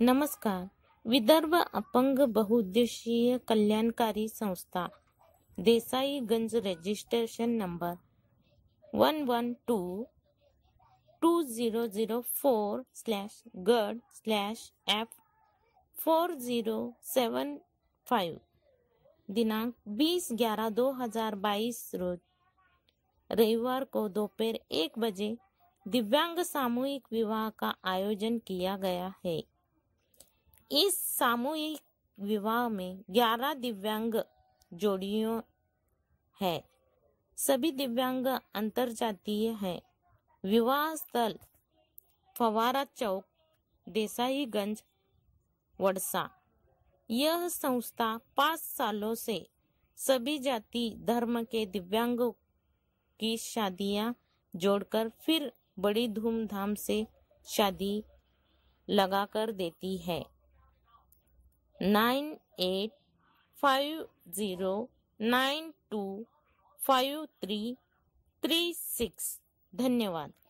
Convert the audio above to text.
नमस्कार विदर्भ अपंग बहुउद्देशीय कल्याणकारी संस्था Desaiganj registration number one one two two zero zero four slash गड slash F four zero seven five दिनांक बीस ग्यारह दो हजार बाईस रोज रविवार को दोपहर एक बजे दिव्यांग सामूहिक विवाह का आयोजन किया गया है इस सामूहिक विवाह में ग्यारह दिव्यांग जोड़ियों है सभी दिव्यांग अंतर जातीय है विवाह स्थल फवारा चौक देसाईगंज वडसा यह संस्था पांच सालों से सभी जाति धर्म के दिव्यांगों की शादियां जोड़कर फिर बड़ी धूमधाम से शादी लगाकर देती है Nine eight five zero nine two five three three six. Five three three six धन्यवाद